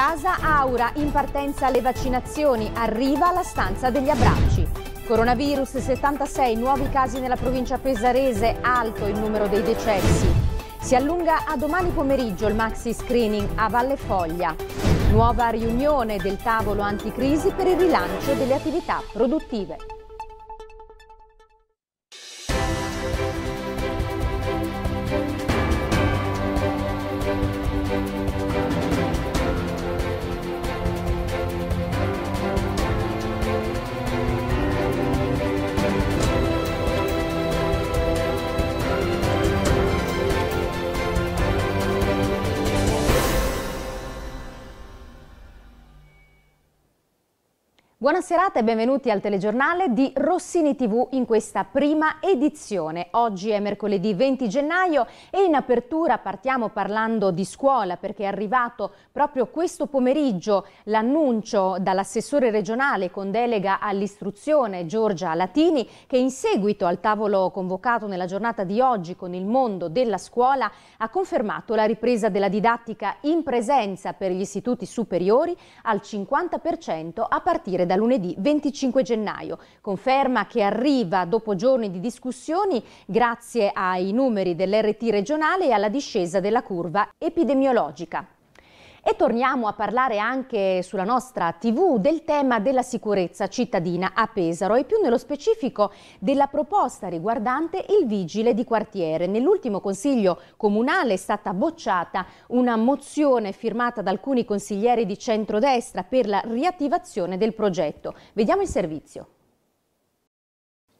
Casa Aura, in partenza le vaccinazioni, arriva la stanza degli abbracci. Coronavirus, 76 nuovi casi nella provincia pesarese, alto il numero dei decessi. Si allunga a domani pomeriggio il maxi screening a Valle Foglia. Nuova riunione del tavolo anticrisi per il rilancio delle attività produttive. Buonasera e benvenuti al telegiornale di Rossini TV in questa prima edizione. Oggi è mercoledì 20 gennaio e in apertura partiamo parlando di scuola perché è arrivato proprio questo pomeriggio l'annuncio dall'assessore regionale con delega all'istruzione Giorgia Latini che in seguito al tavolo convocato nella giornata di oggi con il mondo della scuola ha confermato la ripresa della didattica in presenza per gli istituti superiori al 50% a partire da lunedì 25 gennaio. Conferma che arriva dopo giorni di discussioni grazie ai numeri dell'RT regionale e alla discesa della curva epidemiologica. E torniamo a parlare anche sulla nostra TV del tema della sicurezza cittadina a Pesaro e più nello specifico della proposta riguardante il vigile di quartiere. Nell'ultimo consiglio comunale è stata bocciata una mozione firmata da alcuni consiglieri di centrodestra per la riattivazione del progetto. Vediamo il servizio.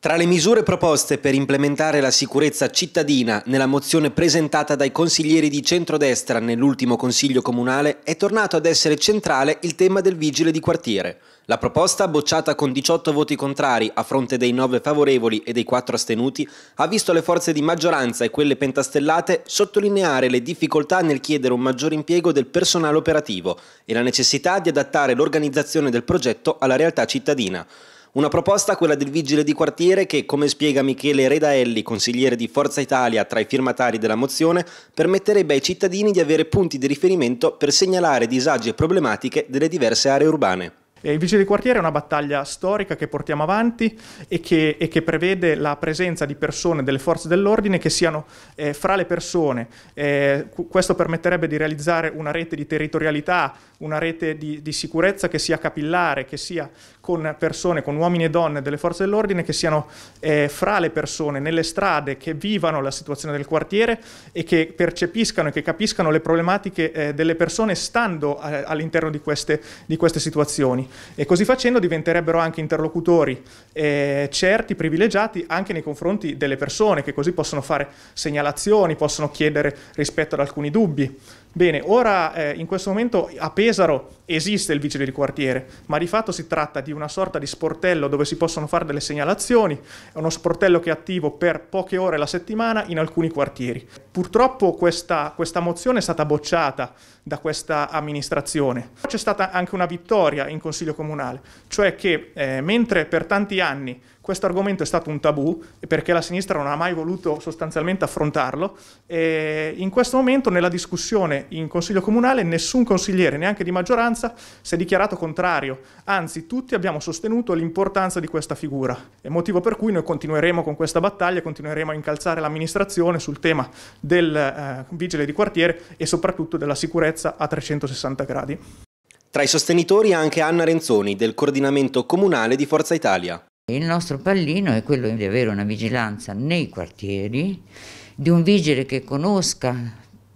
Tra le misure proposte per implementare la sicurezza cittadina nella mozione presentata dai consiglieri di centrodestra nell'ultimo Consiglio Comunale è tornato ad essere centrale il tema del vigile di quartiere. La proposta, bocciata con 18 voti contrari a fronte dei 9 favorevoli e dei 4 astenuti, ha visto le forze di maggioranza e quelle pentastellate sottolineare le difficoltà nel chiedere un maggior impiego del personale operativo e la necessità di adattare l'organizzazione del progetto alla realtà cittadina. Una proposta quella del vigile di quartiere che, come spiega Michele Redaelli, consigliere di Forza Italia tra i firmatari della mozione, permetterebbe ai cittadini di avere punti di riferimento per segnalare disagi e problematiche delle diverse aree urbane. Eh, il Vigile di Quartiere è una battaglia storica che portiamo avanti e che, e che prevede la presenza di persone delle forze dell'ordine che siano eh, fra le persone. Eh, questo permetterebbe di realizzare una rete di territorialità, una rete di, di, sicurezza che sia capillare, che sia con persone, con uomini e donne delle forze dell'ordine che siano eh, fra le persone, nelle strade, che vivano la situazione del quartiere e che percepiscano e che capiscano le problematiche eh, delle persone stando eh, all'interno di queste, di queste situazioni e così facendo diventerebbero anche interlocutori eh, certi, privilegiati anche nei confronti delle persone che così possono fare segnalazioni, possono chiedere rispetto ad alcuni dubbi. Bene, ora eh, in questo momento a Pesaro esiste il vigile di quartiere, ma di fatto si tratta di una sorta di sportello dove si possono fare delle segnalazioni, è uno sportello che è attivo per poche ore alla settimana in alcuni quartieri. Purtroppo questa, questa mozione è stata bocciata da questa amministrazione. C'è stata anche una vittoria in Consiglio Comunale, cioè che eh, mentre per tanti anni questo argomento è stato un tabù perché la sinistra non ha mai voluto sostanzialmente affrontarlo e in questo momento nella discussione in Consiglio Comunale nessun consigliere, neanche di maggioranza, si è dichiarato contrario, anzi tutti abbiamo sostenuto l'importanza di questa figura, è motivo per cui noi continueremo con questa battaglia, continueremo a incalzare l'amministrazione sul tema del eh, vigile di quartiere e soprattutto della sicurezza a 360 gradi. Tra i sostenitori anche Anna Renzoni del coordinamento comunale di Forza Italia. Il nostro pallino è quello di avere una vigilanza nei quartieri, di un vigile che conosca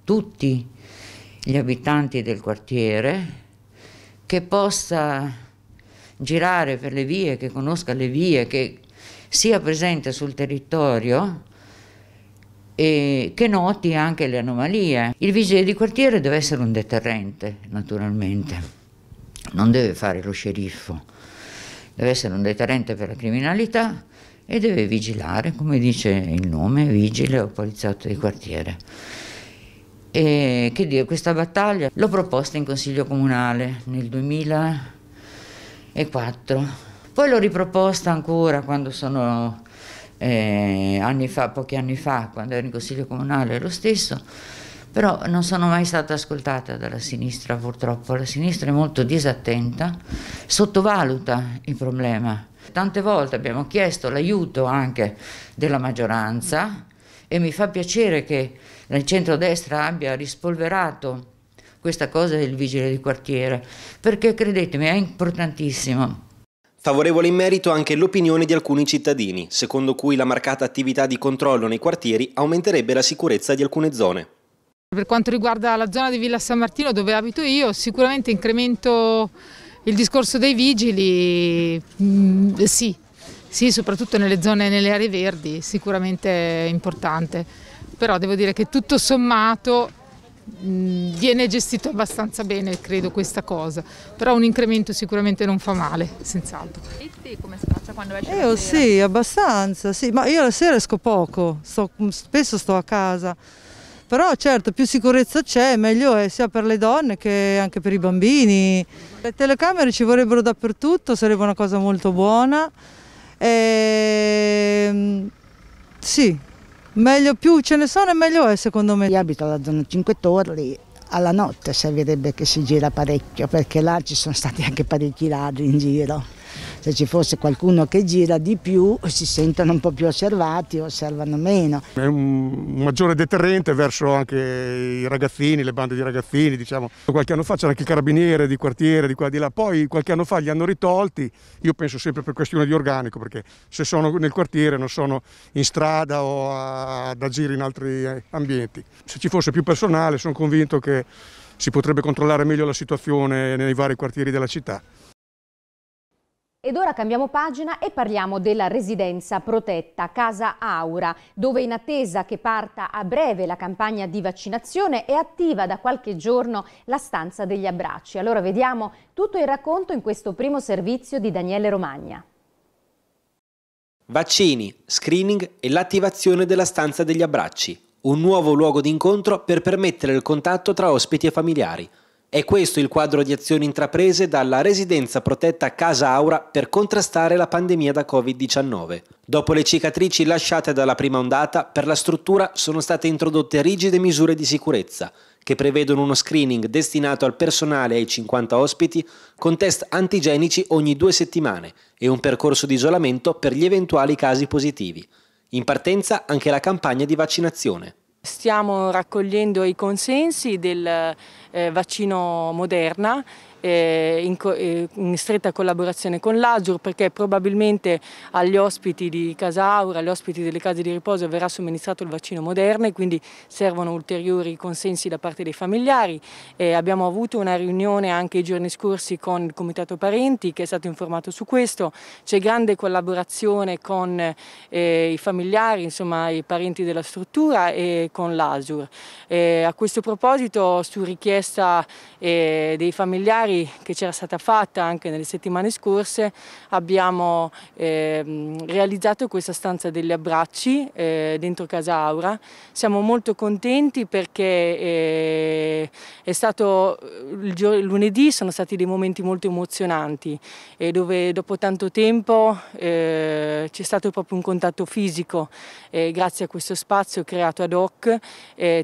tutti gli abitanti del quartiere, che possa girare per le vie, che conosca le vie, che sia presente sul territorio e che noti anche le anomalie. Il vigile di quartiere deve essere un deterrente, naturalmente, non deve fare lo sceriffo deve essere un deterrente per la criminalità e deve vigilare, come dice il nome, vigile o poliziotto di quartiere. E che dire, questa battaglia l'ho proposta in consiglio comunale nel 2004, poi l'ho riproposta ancora quando sono eh, anni fa, pochi anni fa, quando ero in consiglio comunale, lo stesso però non sono mai stata ascoltata dalla sinistra purtroppo, la sinistra è molto disattenta, sottovaluta il problema. Tante volte abbiamo chiesto l'aiuto anche della maggioranza e mi fa piacere che il centrodestra abbia rispolverato questa cosa del vigile di quartiere, perché credetemi è importantissimo. Favorevole in merito anche l'opinione di alcuni cittadini, secondo cui la marcata attività di controllo nei quartieri aumenterebbe la sicurezza di alcune zone. Per quanto riguarda la zona di Villa San Martino dove abito io, sicuramente incremento il discorso dei vigili, mm, sì, sì, soprattutto nelle zone, nelle aree verdi, sicuramente è importante, però devo dire che tutto sommato mm, viene gestito abbastanza bene, credo, questa cosa, però un incremento sicuramente non fa male, senz'altro. E te come spaccia quando esci? Io sì, abbastanza, sì, ma io la sera esco poco, sto, spesso sto a casa però certo più sicurezza c'è, meglio è sia per le donne che anche per i bambini. Le telecamere ci vorrebbero dappertutto, sarebbe una cosa molto buona. E... Ehm, sì, meglio più ce ne sono e meglio è secondo me. Io abito alla zona 5 Torri, alla notte servirebbe che si gira parecchio perché là ci sono stati anche parecchi ladri in giro se ci fosse qualcuno che gira di più si sentono un po' più osservati, osservano meno. È un maggiore deterrente verso anche i ragazzini, le bande di ragazzini, diciamo. Qualche anno fa c'era anche il carabiniere di quartiere, di qua di là, poi qualche anno fa li hanno ritolti, io penso sempre per questione di organico, perché se sono nel quartiere non sono in strada o ad agire in altri eh, ambienti. Se ci fosse più personale sono convinto che si potrebbe controllare meglio la situazione nei vari quartieri della città. Ed ora cambiamo pagina e parliamo della residenza protetta Casa Aura, dove in attesa che parta a breve la campagna di vaccinazione è attiva da qualche giorno la stanza degli abbracci. Allora vediamo tutto il racconto in questo primo servizio di Daniele Romagna. Vaccini, screening e l'attivazione della stanza degli abbracci, un nuovo luogo di incontro per permettere il contatto tra ospiti e familiari – è questo il quadro di azioni intraprese dalla residenza protetta Casa Aura per contrastare la pandemia da Covid-19. Dopo le cicatrici lasciate dalla prima ondata, per la struttura sono state introdotte rigide misure di sicurezza, che prevedono uno screening destinato al personale e ai 50 ospiti, con test antigenici ogni due settimane e un percorso di isolamento per gli eventuali casi positivi. In partenza anche la campagna di vaccinazione. Stiamo raccogliendo i consensi del eh, vaccino Moderna eh, in, eh, in, stretta collaborazione con l'Azur perché probabilmente agli ospiti di Casa Aura, agli ospiti delle case di riposo verrà somministrato il vaccino Moderna e quindi servono ulteriori consensi da parte dei familiari. Eh, abbiamo avuto una riunione anche i giorni scorsi con il Comitato Parenti che è stato informato su questo, c'è grande collaborazione con eh, i familiari, insomma i parenti della struttura e con l'Azur. Eh, a questo proposito su richiesta eh, dei familiari pari che c'era stata fatta anche nelle settimane scorse abbiamo eh, realizzato questa stanza degli abbracci eh, dentro Casa Aura. Siamo molto contenti perché eh, è stato eh, lunedì sono stati dei momenti molto emozionanti eh, dove dopo tanto tempo eh, c'è stato proprio un contatto fisico grazie a questo spazio creato ad hoc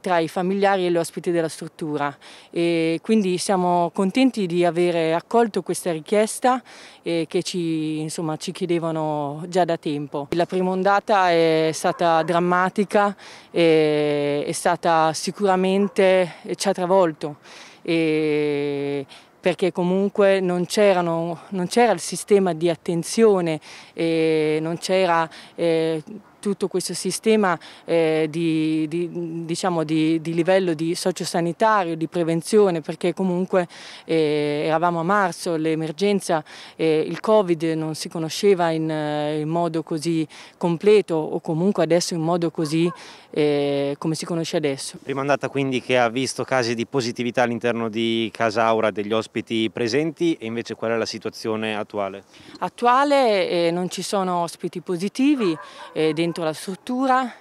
tra i familiari e gli ospiti della struttura e quindi siamo contenti di di aver accolto questa richiesta eh, che ci, insomma, ci, chiedevano già da tempo. La prima ondata è stata drammatica, e eh, è stata sicuramente, eh, ci ha travolto. E, perché comunque non, c'era il sistema di attenzione, e eh, non c'era eh, tutto questo sistema eh, di, di, diciamo di, di, livello di sociosanitario, di prevenzione, perché comunque eh, eravamo a marzo, l'emergenza, eh, il Covid non si conosceva in, eh, in, modo così completo o comunque adesso in modo così eh, come si conosce adesso. Prima andata quindi che ha visto casi di positività all'interno di Casa Aura degli ospiti presenti e invece qual è la situazione attuale? Attuale eh, non ci sono ospiti positivi, eh, dentro la struttura,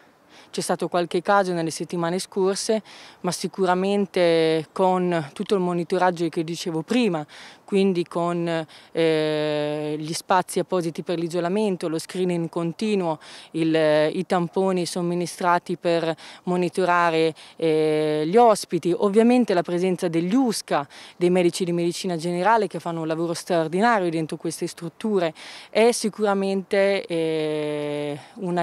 c'è stato qualche caso nelle settimane scorse, ma sicuramente con tutto il monitoraggio che dicevo prima, quindi con eh, gli spazi appositi per l'isolamento, lo screening continuo, il, i tamponi somministrati per monitorare eh, gli ospiti, ovviamente la presenza degli USCA, dei medici di medicina generale che fanno un lavoro straordinario dentro queste strutture, è sicuramente eh,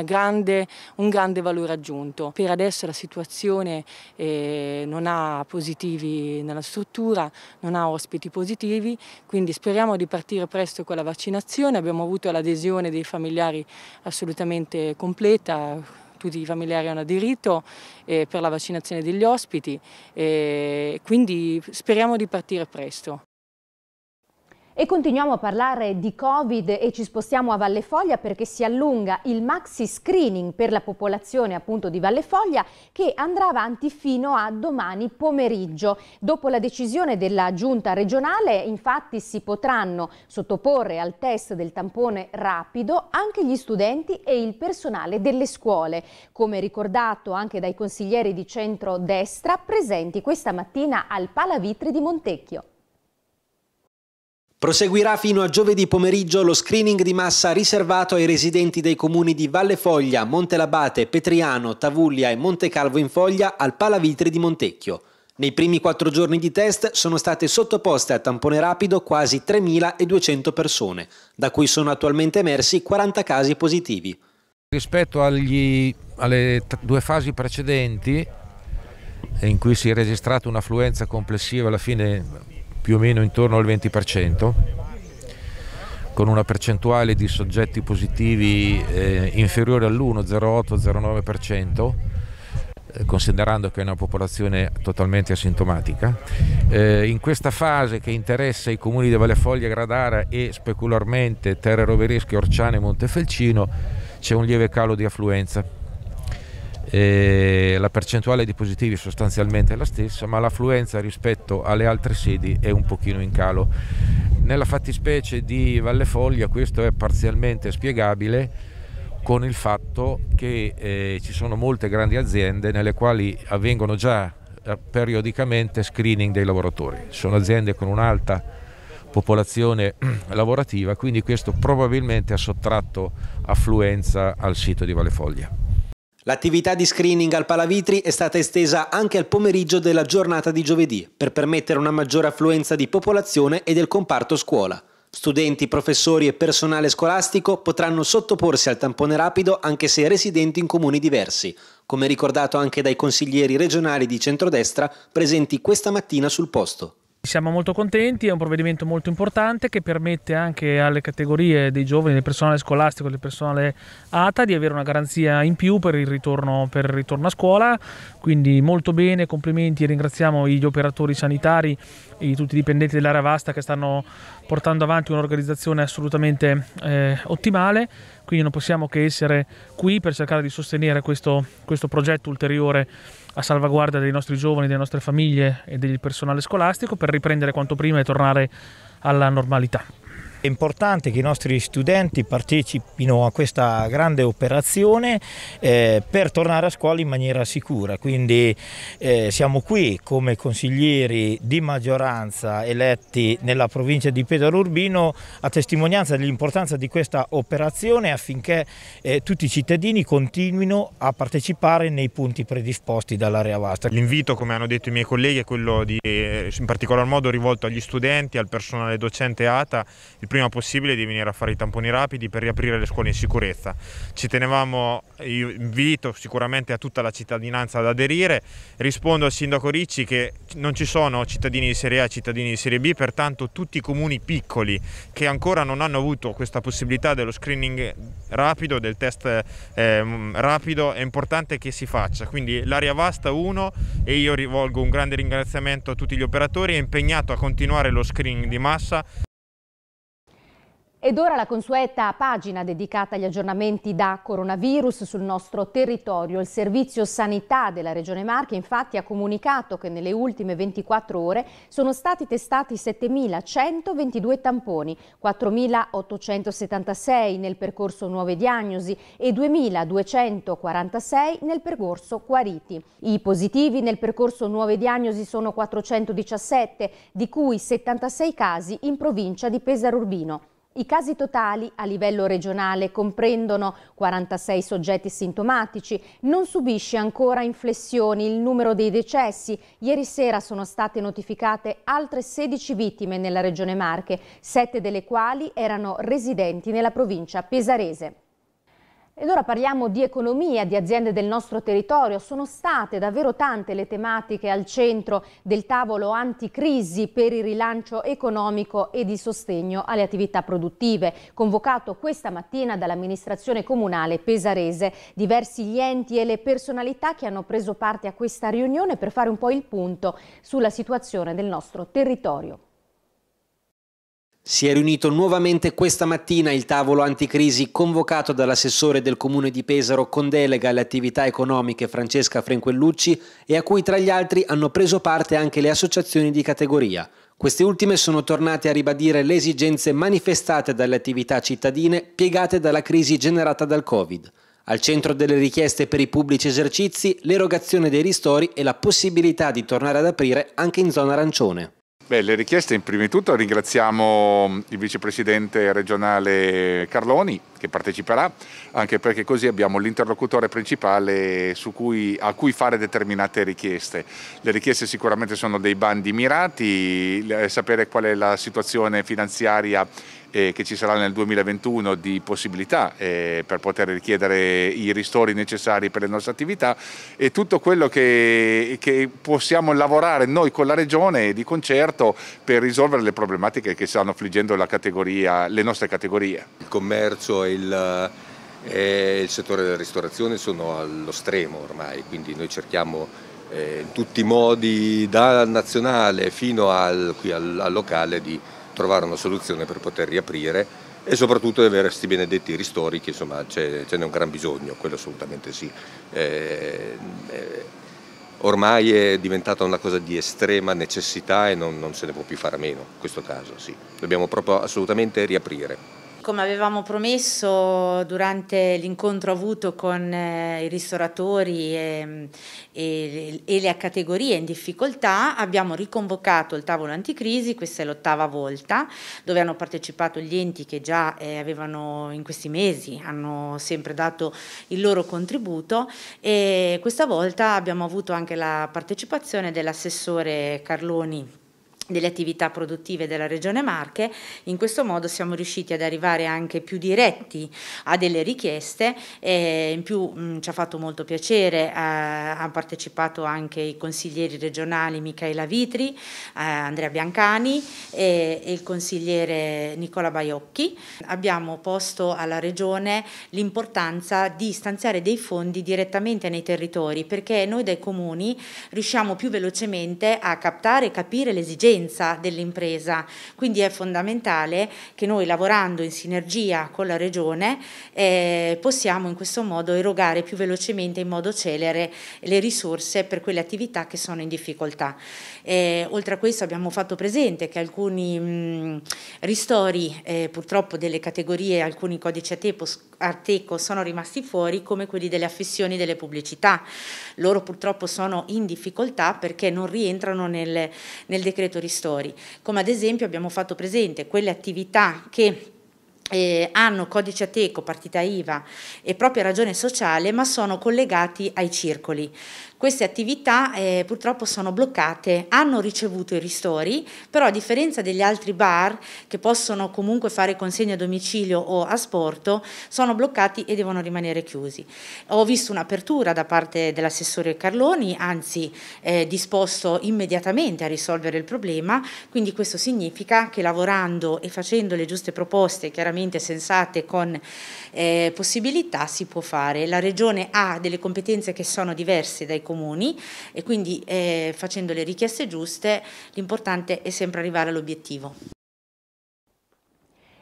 grande, un grande valore aggiunto. Per adesso la situazione eh, non ha positivi nella struttura, non ha ospiti positivi, quindi speriamo di partire presto con la vaccinazione, abbiamo avuto l'adesione dei familiari assolutamente completa, tutti i familiari hanno aderito eh, per la vaccinazione degli ospiti, eh, quindi speriamo di partire presto. E continuiamo a parlare di Covid e ci spostiamo a Valle Foglia perché si allunga il maxi screening per la popolazione appunto di Valle Foglia che andrà avanti fino a domani pomeriggio. Dopo la decisione della giunta regionale infatti si potranno sottoporre al test del tampone rapido anche gli studenti e il personale delle scuole. Come ricordato anche dai consiglieri di centro-destra presenti questa mattina al Palavitri di Montecchio. Proseguirà fino a giovedì pomeriggio lo screening di massa riservato ai residenti dei comuni di Valle Foglia, Montelabate, Petriano, Tavuglia e Montecalvo in Foglia al Palavitri di Montecchio. Nei primi quattro giorni di test sono state sottoposte a tampone rapido quasi 3.200 persone, da cui sono attualmente emersi 40 casi positivi. Rispetto agli, alle due fasi precedenti, in cui si è registrata un'affluenza complessiva alla fine più o meno intorno al 20%, con una percentuale di soggetti positivi eh, inferiore all'1,08-0,9%, eh, considerando che è una popolazione totalmente asintomatica. Eh, in questa fase che interessa i comuni di Vallefoglia, Gradara e specularmente Terre Roveresche, Orciane e Montefelcino, c'è un lieve calo di affluenza la percentuale di positivi sostanzialmente è la stessa, ma l'affluenza rispetto alle altre sedi è un pochino in calo. Nella fattispecie di Valle Foglia questo è parzialmente spiegabile con il fatto che eh, ci sono molte grandi aziende nelle quali avvengono già eh, periodicamente screening dei lavoratori. Sono aziende con un'alta popolazione lavorativa, quindi questo probabilmente ha sottratto affluenza al sito di Valle Foglia. L'attività di screening al Palavitri è stata estesa anche al pomeriggio della giornata di giovedì per permettere una maggiore affluenza di popolazione e del comparto scuola. Studenti, professori e personale scolastico potranno sottoporsi al tampone rapido anche se residenti in comuni diversi, come ricordato anche dai consiglieri regionali di centrodestra presenti questa mattina sul posto. Siamo molto contenti, è un provvedimento molto importante che permette anche alle categorie dei giovani, del personale scolastico, del personale ATA di avere una garanzia in più per il ritorno, per il ritorno a scuola, quindi molto bene, complimenti e ringraziamo gli operatori sanitari e tutti i dipendenti dell'area vasta che stanno portando avanti un'organizzazione assolutamente eh, ottimale, quindi non possiamo che essere qui per cercare di sostenere questo, questo progetto ulteriore a salvaguardia dei nostri giovani, delle nostre famiglie e del personale scolastico per riprendere quanto prima e tornare alla normalità. È importante che i nostri studenti partecipino a questa grande operazione eh, per tornare a scuola in maniera sicura, quindi eh, siamo qui come consiglieri di maggioranza eletti nella provincia di Pedro Urbino a testimonianza dell'importanza di questa operazione affinché eh, tutti i cittadini continuino a partecipare nei punti predisposti dall'area vasta. L'invito, come hanno detto i miei colleghi, è quello di, eh, in particolar modo rivolto agli studenti, al personale docente ATA, il prima possibile di venire a fare i tamponi rapidi per riaprire le scuole in sicurezza. Ci tenevamo, io invito sicuramente a tutta la cittadinanza ad aderire, rispondo al sindaco Ricci che non ci sono cittadini di serie A e cittadini di serie B, pertanto tutti i comuni piccoli che ancora non hanno avuto questa possibilità dello screening rapido, del test eh, rapido, è importante che si faccia. Quindi l'area vasta 1 e io rivolgo un grande ringraziamento a tutti gli operatori, è impegnato a continuare lo screening di massa ed ora la consueta pagina dedicata agli aggiornamenti da coronavirus sul nostro territorio. Il Servizio Sanità della Regione Marche infatti ha comunicato che nelle ultime 24 ore sono stati testati 7.122 tamponi, 4.876 nel percorso nuove diagnosi e 2.246 nel percorso guariti. I positivi nel percorso nuove diagnosi sono 417, di cui 76 casi in provincia di Pesaro Urbino. I casi totali a livello regionale comprendono 46 soggetti sintomatici, non subisce ancora inflessioni il numero dei decessi. Ieri sera sono state notificate altre 16 vittime nella regione Marche, 7 delle quali erano residenti nella provincia pesarese. Ed ora parliamo di economia, di aziende del nostro territorio. Sono state davvero tante le tematiche al centro del tavolo anticrisi per il rilancio economico e di sostegno alle attività produttive, convocato questa mattina dall'amministrazione comunale pesarese. Diversi gli enti e le personalità che hanno preso parte a questa riunione per fare un po' il punto sulla situazione del nostro territorio. Si è riunito nuovamente questa mattina il tavolo anticrisi convocato dall'assessore del comune di Pesaro con delega alle attività economiche Francesca Frenquellucci e a cui tra gli altri hanno preso parte anche le associazioni di categoria. Queste ultime sono tornate a ribadire le esigenze manifestate dalle attività cittadine piegate dalla crisi generata dal Covid. Al centro delle richieste per i pubblici esercizi l'erogazione dei ristori e la possibilità di tornare ad aprire anche in zona arancione. Beh, le richieste, in primo tutto ringraziamo il vicepresidente regionale Carloni che parteciperà, anche perché così abbiamo l'interlocutore principale cui, a cui fare determinate richieste. Le richieste sicuramente sono dei bandi mirati, sapere qual è la situazione finanziaria eh, che ci sarà nel 2021 di possibilità eh, per poter richiedere i ristori necessari per le nostre attività e tutto quello che, che, possiamo lavorare noi con la Regione di concerto per risolvere le problematiche che stanno affliggendo le nostre categorie. Il commercio e il, e il settore della ristorazione sono allo stremo ormai, quindi noi cerchiamo eh, in tutti i modi, dal nazionale fino al, al, al locale, di trovare una soluzione per poter riaprire e soprattutto di avere questi benedetti ristori che insomma ce n'è un gran bisogno, quello assolutamente sì. Eh, eh, ormai è diventata una cosa di estrema necessità e non, non se ne può più fare a meno in questo caso, sì. Dobbiamo proprio assolutamente riaprire. Come avevamo promesso durante l'incontro avuto con eh, i ristoratori e, mm, e, e, le categorie in difficoltà, abbiamo riconvocato il tavolo anticrisi, questa è l'ottava volta, dove hanno partecipato gli enti che già eh, avevano in questi mesi, hanno sempre dato il loro contributo e questa volta abbiamo avuto anche la partecipazione dell'assessore Carloni delle attività produttive della Regione Marche, in questo modo siamo riusciti ad arrivare anche più diretti a delle richieste e in più mh, ci ha fatto molto piacere, eh, hanno partecipato anche i consiglieri regionali Michaela Vitri, eh, Andrea Biancani e, e, il consigliere Nicola Baiocchi. Abbiamo posto alla Regione l'importanza di stanziare dei fondi direttamente nei territori perché noi dai comuni riusciamo più velocemente a captare e capire le esigenze l'eccellenza dell'impresa. Quindi è fondamentale che noi lavorando in sinergia con la Regione eh, possiamo in questo modo erogare più velocemente, in modo celere, le risorse per quelle attività che sono in difficoltà. Eh, oltre a questo abbiamo fatto presente che alcuni mh, mm, ristori eh, purtroppo delle categorie, alcuni codici a tempo Arteco sono rimasti fuori come quelli delle affissioni delle pubblicità. Loro purtroppo sono in difficoltà perché non rientrano nel, nel decreto ristori, come ad esempio abbiamo fatto presente quelle attività che eh, hanno codice ateco, partita IVA e propria ragione sociale, ma sono collegati ai circoli. Queste attività eh, purtroppo sono bloccate, hanno ricevuto i ristori, però a differenza degli altri bar che possono comunque fare consegne a domicilio o a sporto, sono bloccati e devono rimanere chiusi. Ho visto un'apertura da parte dell'assessore Carloni, anzi eh, disposto immediatamente a risolvere il problema, quindi questo significa che lavorando e facendo le giuste proposte, chiaramente sensate con eh, possibilità, si può fare. La Regione ha delle competenze che sono diverse dai comuni comuni e quindi eh, facendo le richieste giuste l'importante è sempre arrivare all'obiettivo.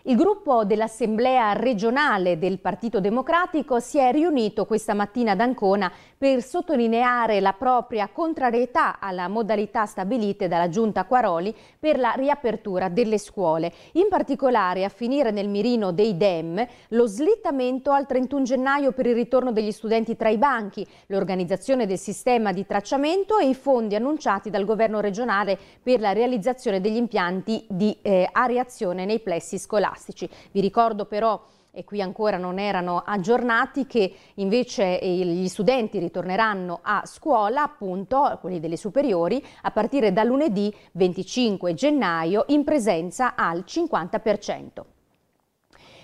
Il gruppo dell'Assemblea regionale del Partito Democratico si è riunito questa mattina ad Ancona per sottolineare la propria contrarietà alla modalità stabilite dalla Giunta Quaroli per la riapertura delle scuole. In particolare a finire nel mirino dei DEM lo slittamento al 31 gennaio per il ritorno degli studenti tra i banchi, l'organizzazione del sistema di tracciamento e i fondi annunciati dal governo regionale per la realizzazione degli impianti di eh, ariazione nei plessi scolastici plastici. Vi ricordo però e qui ancora non erano aggiornati, che invece gli studenti ritorneranno a scuola, appunto, quelli delle superiori, a partire da lunedì 25 gennaio in presenza al 50%.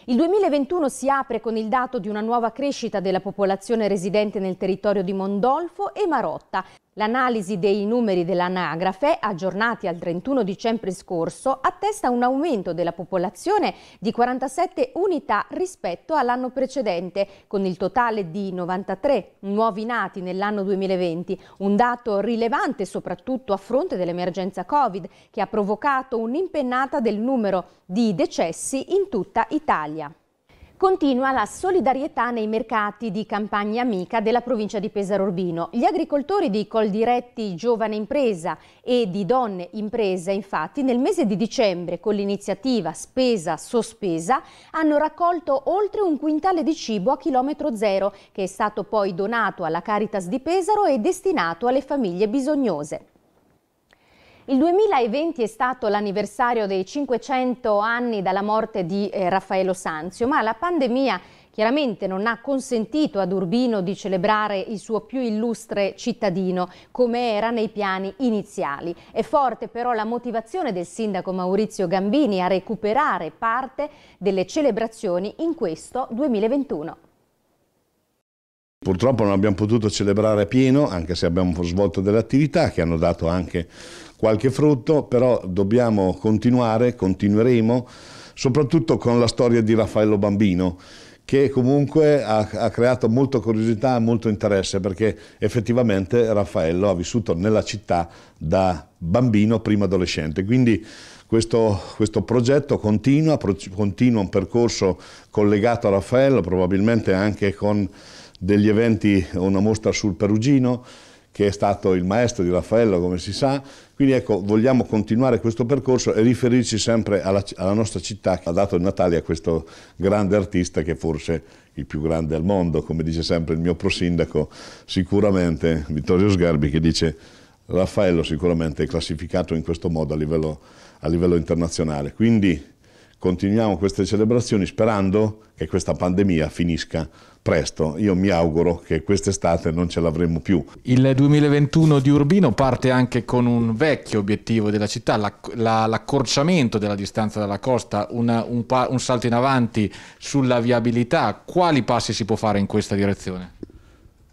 Il 2021 si apre con il dato di una nuova crescita della popolazione residente nel territorio di Mondolfo e Marotta. L'analisi dei numeri dell'anagrafe, aggiornati al 31 dicembre scorso, attesta un aumento della popolazione di 47 unità rispetto all'anno precedente, con il totale di 93 nuovi nati nell'anno 2020, un dato rilevante soprattutto a fronte dell'emergenza Covid, che ha provocato un'impennata del numero di decessi in tutta Italia. Continua la solidarietà nei mercati di Campagna Amica della provincia di Pesaro Urbino. Gli agricoltori di Coldiretti Giovane Impresa e di Donne Impresa, infatti, nel mese di dicembre con l'iniziativa Spesa Sospesa hanno raccolto oltre un quintale di cibo a chilometro zero che è stato poi donato alla Caritas di Pesaro e destinato alle famiglie bisognose. Il 2020 è stato l'anniversario dei 500 anni dalla morte di eh, Raffaello Sanzio, ma la pandemia chiaramente non ha consentito ad Urbino di celebrare il suo più illustre cittadino come era nei piani iniziali. È forte però la motivazione del sindaco Maurizio Gambini a recuperare parte delle celebrazioni in questo 2021. Purtroppo non abbiamo potuto celebrare pieno, anche se abbiamo svolto delle attività che hanno dato anche qualche frutto, però dobbiamo continuare, continueremo, soprattutto con la storia di Raffaello Bambino che comunque ha, ha, creato molta curiosità e molto interesse perché effettivamente Raffaello ha vissuto nella città da bambino prima adolescente. Quindi questo, questo progetto continua, pro, continua un percorso collegato a Raffaello, probabilmente anche con degli eventi, una mostra sul Perugino, che è stato il maestro di Raffaello, come si sa. Quindi ecco, vogliamo continuare questo percorso e riferirci sempre alla, alla nostra città che ha dato il Natale a questo grande artista che è forse il più grande al mondo, come dice sempre il mio prosindaco, sicuramente Vittorio Sgarbi, che dice Raffaello sicuramente è classificato in questo modo a livello, a livello internazionale. Quindi continuiamo queste celebrazioni sperando che questa pandemia finisca presto. Io mi auguro che quest'estate non ce l'avremo più. Il 2021 di Urbino parte anche con un vecchio obiettivo della città, l'accorciamento della distanza dalla costa, una, un, un salto in avanti sulla viabilità. Quali passi si può fare in questa direzione?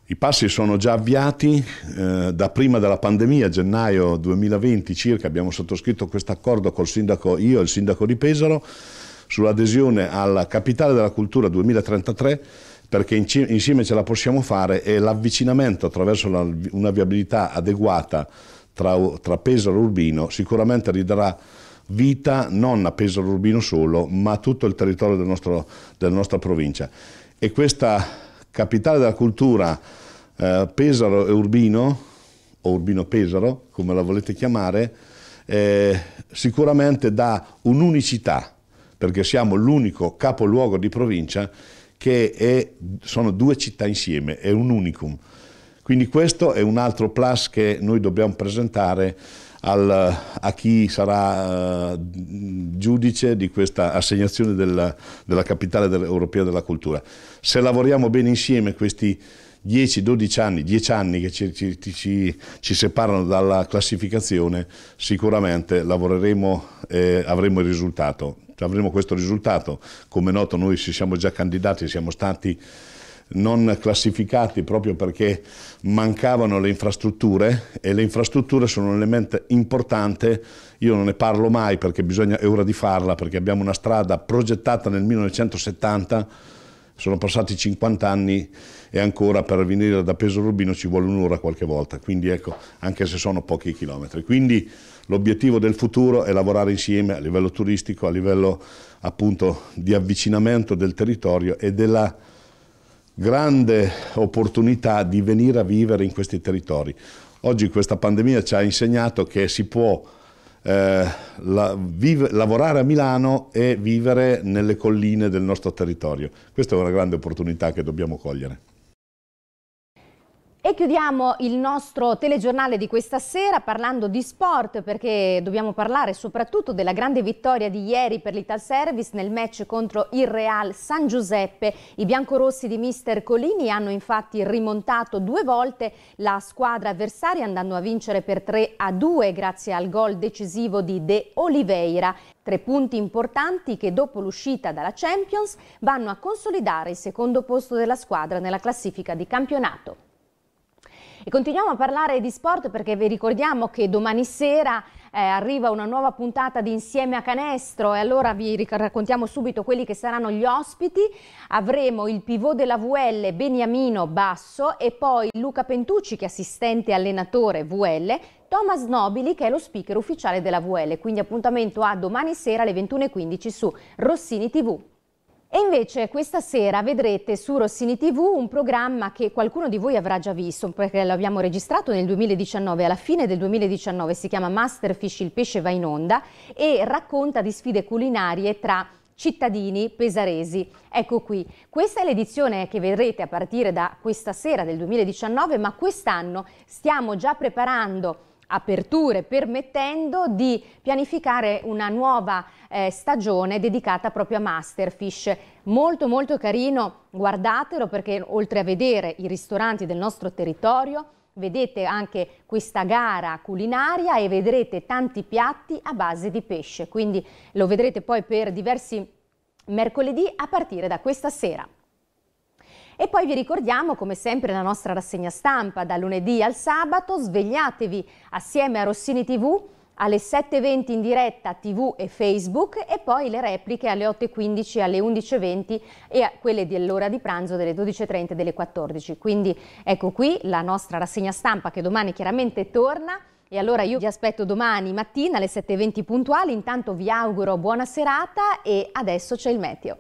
I passi sono già avviati, eh, da prima della pandemia, gennaio 2020 circa, abbiamo sottoscritto questo accordo col sindaco, io e il sindaco di Pesaro, sull'adesione alla Capitale della Cultura 2033, perché insieme ce la possiamo fare e l'avvicinamento attraverso una, una viabilità adeguata tra, tra Pesaro e Urbino sicuramente ridarà vita non a Pesaro e Urbino solo, ma a tutto il territorio del nostro, della nostra provincia. E questa capitale della cultura eh, Pesaro e Urbino, o Urbino Pesaro, come la volete chiamare, eh, sicuramente dà un'unicità, perché siamo l'unico capoluogo di provincia che è, sono due città insieme, è un unicum. Quindi questo è un altro plus che noi dobbiamo presentare al, a chi sarà eh, giudice di questa assegnazione della, della capitale europea della cultura. Se lavoriamo bene insieme questi 10-12 anni, 10 anni che ci, ci, ci, ci, separano dalla classificazione, sicuramente lavoreremo e avremo il risultato. Avremo questo risultato, come noto noi ci siamo già candidati, siamo stati non classificati proprio perché mancavano le infrastrutture e le infrastrutture sono un elemento importante, io non ne parlo mai perché bisogna, è ora di farla perché abbiamo una strada progettata nel 1970, sono passati 50 anni e ancora per venire da Peso Rubino ci vuole un'ora qualche volta, quindi ecco, anche se sono pochi chilometri. Quindi l'obiettivo del futuro è lavorare insieme a livello turistico, a livello appunto di avvicinamento del territorio e della grande opportunità di venire a vivere in questi territori. Oggi questa pandemia ci ha insegnato che si può eh, la, vive, lavorare a Milano e vivere nelle colline del nostro territorio. Questa è una grande opportunità che dobbiamo cogliere. E chiudiamo il nostro telegiornale di questa sera parlando di sport perché dobbiamo parlare soprattutto della grande vittoria di ieri per l'Ital Service nel match contro il Real San Giuseppe. I biancorossi di mister Colini hanno infatti rimontato due volte la squadra avversaria andando a vincere per 3 a 2 grazie al gol decisivo di De Oliveira. Tre punti importanti che dopo l'uscita dalla Champions vanno a consolidare il secondo posto della squadra nella classifica di campionato. E continuiamo a parlare di sport perché vi ricordiamo che domani sera eh, arriva una nuova puntata di Insieme a Canestro e allora vi raccontiamo subito quelli che saranno gli ospiti. Avremo il pivot della VL Beniamino Basso e poi Luca Pentucci che è assistente allenatore VL, Thomas Nobili che è lo speaker ufficiale della VL. Quindi appuntamento a domani sera alle 21.15 su Rossini TV. E invece questa sera vedrete su Rossini TV un programma che qualcuno di voi avrà già visto, perché l'abbiamo registrato nel 2019, alla fine del 2019, si chiama Masterfish, il pesce va in onda e racconta di sfide culinarie tra cittadini pesaresi. Ecco qui, questa è l'edizione che vedrete a partire da questa sera del 2019, ma quest'anno stiamo già preparando aperture permettendo di pianificare una nuova eh, stagione dedicata proprio a Masterfish. Molto molto carino, guardatelo perché oltre a vedere i ristoranti del nostro territorio vedete anche questa gara culinaria e vedrete tanti piatti a base di pesce, quindi lo vedrete poi per diversi mercoledì a partire da questa sera. E poi vi ricordiamo, come sempre, la nostra rassegna stampa da lunedì al sabato. Svegliatevi assieme a Rossini TV alle 7.20 in diretta TV e Facebook e poi le repliche alle 8.15, alle 11.20 e quelle dell'ora di pranzo delle 12.30 e delle 14. Quindi ecco qui la nostra rassegna stampa che domani chiaramente torna. E allora io vi aspetto domani mattina alle 7.20 puntuali, intanto vi auguro buona serata e adesso c'è il meteo.